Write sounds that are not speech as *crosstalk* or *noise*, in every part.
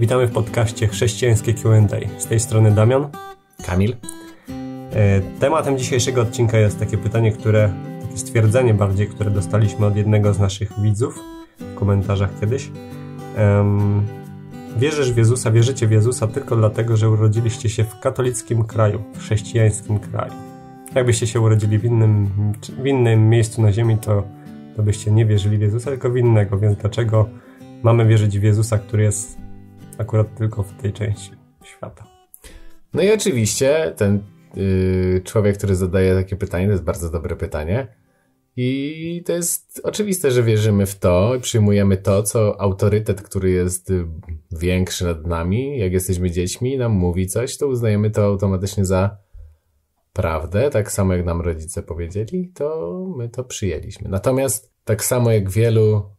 Witamy w podcaście Chrześcijańskie Q&A. Z tej strony Damian. Kamil. E, tematem dzisiejszego odcinka jest takie pytanie, które, takie stwierdzenie bardziej, które dostaliśmy od jednego z naszych widzów w komentarzach kiedyś. Um, wierzysz w Jezusa, wierzycie w Jezusa tylko dlatego, że urodziliście się w katolickim kraju, w chrześcijańskim kraju. Jakbyście się urodzili w innym, w innym miejscu na ziemi, to, to byście nie wierzyli w Jezusa, tylko w innego. Więc dlaczego mamy wierzyć w Jezusa, który jest akurat tylko w tej części świata. No i oczywiście ten yy, człowiek, który zadaje takie pytanie, to jest bardzo dobre pytanie. I to jest oczywiste, że wierzymy w to i przyjmujemy to, co autorytet, który jest y, większy nad nami, jak jesteśmy dziećmi, nam mówi coś, to uznajemy to automatycznie za prawdę. Tak samo jak nam rodzice powiedzieli, to my to przyjęliśmy. Natomiast tak samo jak wielu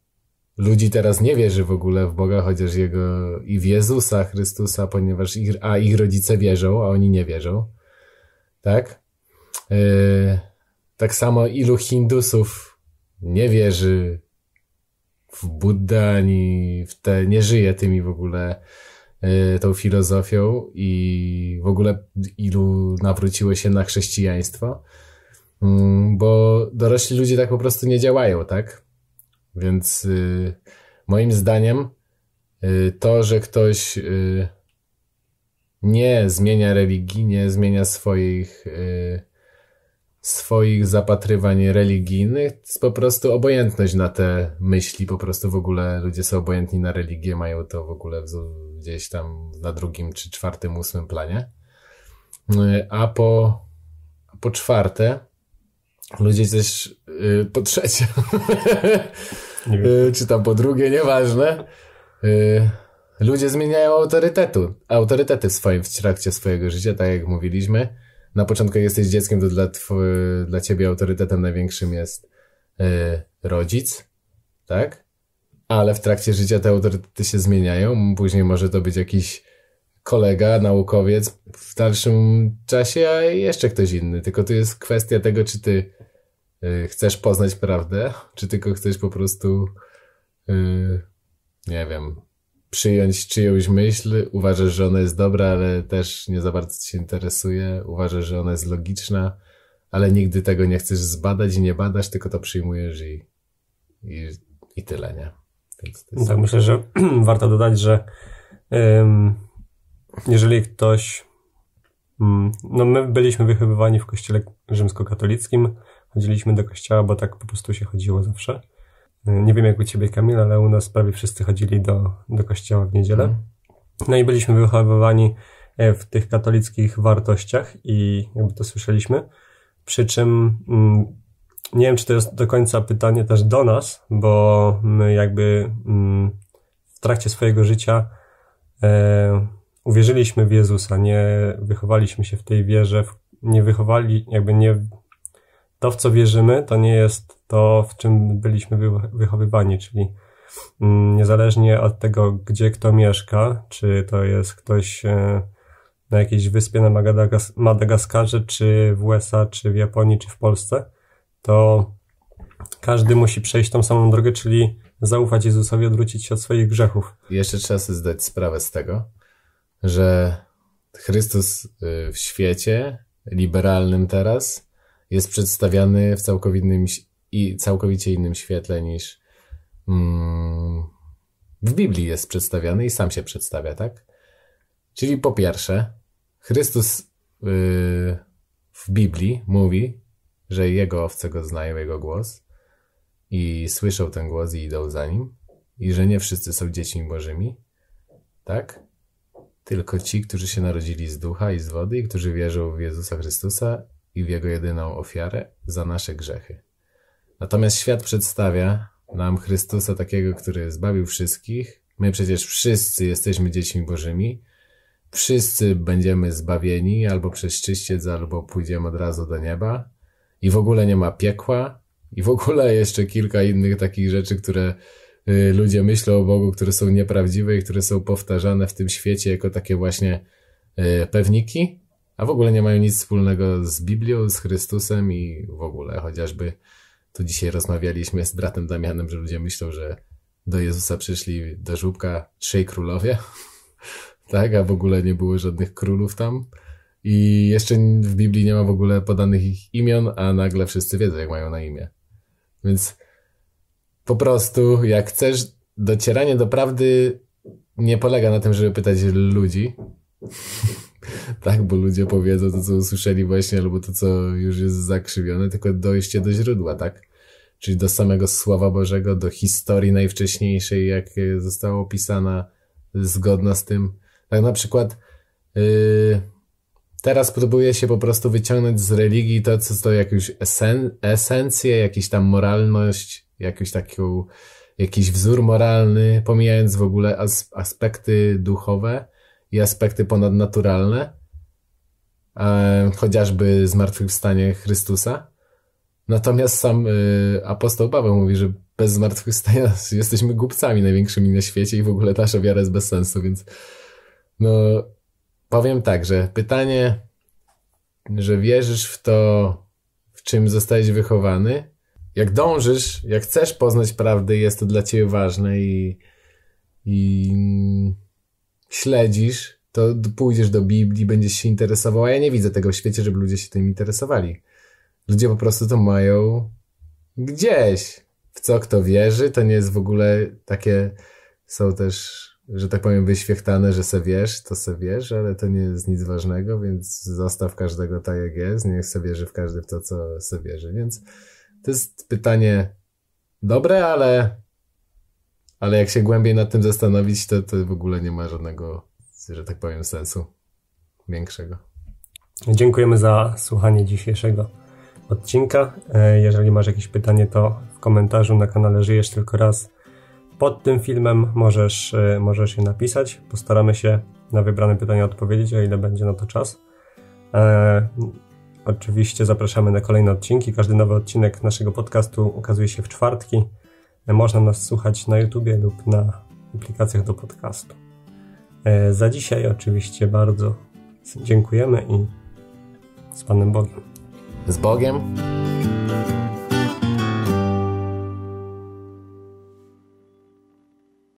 ludzi teraz nie wierzy w ogóle w Boga, chociaż jego i w Jezusa Chrystusa, ponieważ ich, a ich rodzice wierzą, a oni nie wierzą. Tak? Yy, tak samo ilu Hindusów nie wierzy w Buddę, ani w te, nie żyje tymi w ogóle yy, tą filozofią i w ogóle ilu nawróciło się na chrześcijaństwo, mm, bo dorośli ludzie tak po prostu nie działają, tak? Więc y, moim zdaniem y, to, że ktoś y, nie zmienia religii, nie zmienia swoich, y, swoich zapatrywań religijnych, to jest po prostu obojętność na te myśli. Po prostu w ogóle ludzie są obojętni na religię, mają to w ogóle gdzieś tam na drugim czy czwartym, ósmym planie. Y, a po, po czwarte, ludzie też y, po trzecie *laughs* Y, czy tam po drugie, nieważne. Y, ludzie zmieniają autorytetu, autorytety w, swoim, w trakcie swojego życia, tak jak mówiliśmy. Na początku jesteś dzieckiem, to dla, dla ciebie autorytetem największym jest y, rodzic, tak? Ale w trakcie życia te autorytety się zmieniają. Później może to być jakiś kolega, naukowiec, w dalszym czasie, a jeszcze ktoś inny. Tylko tu jest kwestia tego, czy ty Y, chcesz poznać prawdę, czy tylko chcesz po prostu, y, nie wiem, przyjąć czyjąś myśl, uważasz, że ona jest dobra, ale też nie za bardzo cię się interesuje, uważasz, że ona jest logiczna, ale nigdy tego nie chcesz zbadać i nie badasz, tylko to przyjmujesz i, i, i tyle, nie? Więc tak, myślę, że *clears throat* warto dodać, że um, jeżeli ktoś. Um, no, my byliśmy wychowywani w kościele rzymskokatolickim, chodziliśmy do kościoła, bo tak po prostu się chodziło zawsze. E, nie wiem jak u ciebie Kamil, ale u nas prawie wszyscy chodzili do, do kościoła w niedzielę. Mhm. No i byliśmy wychowywani e, w tych katolickich wartościach i jakby to słyszeliśmy. Przy czym mm, nie wiem, czy to jest do końca pytanie też do nas, bo my jakby mm, w trakcie swojego życia e, uwierzyliśmy w Jezusa, nie wychowaliśmy się w tej wierze, nie wychowali, jakby nie to, w co wierzymy, to nie jest to, w czym byliśmy wychowywani, czyli mm, niezależnie od tego, gdzie kto mieszka, czy to jest ktoś e, na jakiejś wyspie na Madagaskarze, czy w USA, czy w Japonii, czy w Polsce, to każdy musi przejść tą samą drogę, czyli zaufać Jezusowi, odwrócić się od swoich grzechów. Jeszcze trzeba sobie zdać sprawę z tego, że Chrystus y, w świecie liberalnym teraz jest przedstawiany w całkowitym i całkowicie innym świetle niż mm, w Biblii jest przedstawiany i sam się przedstawia, tak? Czyli po pierwsze, Chrystus yy, w Biblii mówi, że jego owce go znają, jego głos i słyszą ten głos i idą za nim i że nie wszyscy są dziećmi bożymi, tak? Tylko ci, którzy się narodzili z ducha i z wody i którzy wierzą w Jezusa Chrystusa i w Jego jedyną ofiarę za nasze grzechy. Natomiast świat przedstawia nam Chrystusa takiego, który zbawił wszystkich. My przecież wszyscy jesteśmy dziećmi Bożymi. Wszyscy będziemy zbawieni albo przez czyściec, albo pójdziemy od razu do nieba. I w ogóle nie ma piekła. I w ogóle jeszcze kilka innych takich rzeczy, które y, ludzie myślą o Bogu, które są nieprawdziwe i które są powtarzane w tym świecie jako takie właśnie y, pewniki a w ogóle nie mają nic wspólnego z Biblią, z Chrystusem i w ogóle chociażby tu dzisiaj rozmawialiśmy z bratem Damianem, że ludzie myślą, że do Jezusa przyszli do żłóbka trzej królowie, *laughs* tak, a w ogóle nie było żadnych królów tam. I jeszcze w Biblii nie ma w ogóle podanych ich imion, a nagle wszyscy wiedzą, jak mają na imię. Więc po prostu, jak chcesz, docieranie do prawdy nie polega na tym, żeby pytać ludzi, *laughs* *laughs* tak, bo ludzie powiedzą to, co usłyszeli właśnie, albo to, co już jest zakrzywione, tylko dojście do źródła, tak? Czyli do samego Słowa Bożego, do historii najwcześniejszej, jak została opisana zgodna z tym. Tak na przykład yy, teraz próbuje się po prostu wyciągnąć z religii to, co to jakąś esen, esencję, jakąś tam moralność, jakąś taką jakiś wzór moralny, pomijając w ogóle as, aspekty duchowe, i aspekty ponadnaturalne, e, chociażby zmartwychwstanie Chrystusa. Natomiast sam y, apostoł Paweł mówi, że bez zmartwychwstania *laughs* jesteśmy głupcami największymi na świecie i w ogóle nasza wiara jest bez sensu, więc no powiem tak, że pytanie, że wierzysz w to, w czym zostałeś wychowany, jak dążysz, jak chcesz poznać prawdę, jest to dla ciebie ważne i, i śledzisz, to pójdziesz do Biblii, będziesz się interesował, a ja nie widzę tego w świecie, żeby ludzie się tym interesowali. Ludzie po prostu to mają gdzieś. W co kto wierzy, to nie jest w ogóle takie, są też, że tak powiem, wyświechtane, że se wiesz, to se wiesz, ale to nie jest nic ważnego, więc zostaw każdego tak jak jest, niech se wierzy w każdy w to, co se wierzy, więc to jest pytanie dobre, ale ale jak się głębiej nad tym zastanowić, to, to w ogóle nie ma żadnego, że tak powiem, sensu większego. Dziękujemy za słuchanie dzisiejszego odcinka. E, jeżeli masz jakieś pytanie, to w komentarzu na kanale Żyjesz Tylko Raz pod tym filmem możesz, e, możesz je napisać. Postaramy się na wybrane pytania odpowiedzieć, o ile będzie na to czas. E, oczywiście zapraszamy na kolejne odcinki. Każdy nowy odcinek naszego podcastu ukazuje się w czwartki. Można nas słuchać na YouTubie lub na aplikacjach do podcastu. E, za dzisiaj oczywiście bardzo dziękujemy i z Panem Bogiem. Z Bogiem.